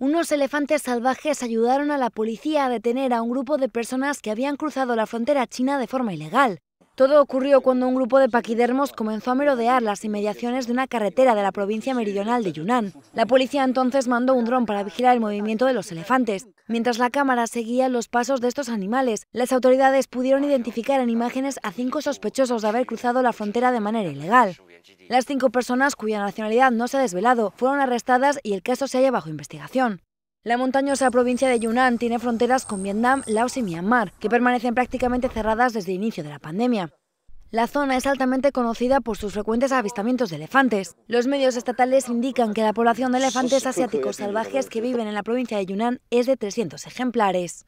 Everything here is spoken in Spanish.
Unos elefantes salvajes ayudaron a la policía a detener a un grupo de personas que habían cruzado la frontera china de forma ilegal. Todo ocurrió cuando un grupo de paquidermos comenzó a merodear las inmediaciones de una carretera de la provincia meridional de Yunnan. La policía entonces mandó un dron para vigilar el movimiento de los elefantes. Mientras la cámara seguía los pasos de estos animales, las autoridades pudieron identificar en imágenes a cinco sospechosos de haber cruzado la frontera de manera ilegal. Las cinco personas cuya nacionalidad no se ha desvelado fueron arrestadas y el caso se halla bajo investigación. La montañosa provincia de Yunnan tiene fronteras con Vietnam, Laos y Myanmar, que permanecen prácticamente cerradas desde el inicio de la pandemia. La zona es altamente conocida por sus frecuentes avistamientos de elefantes. Los medios estatales indican que la población de elefantes asiáticos salvajes que viven en la provincia de Yunnan es de 300 ejemplares.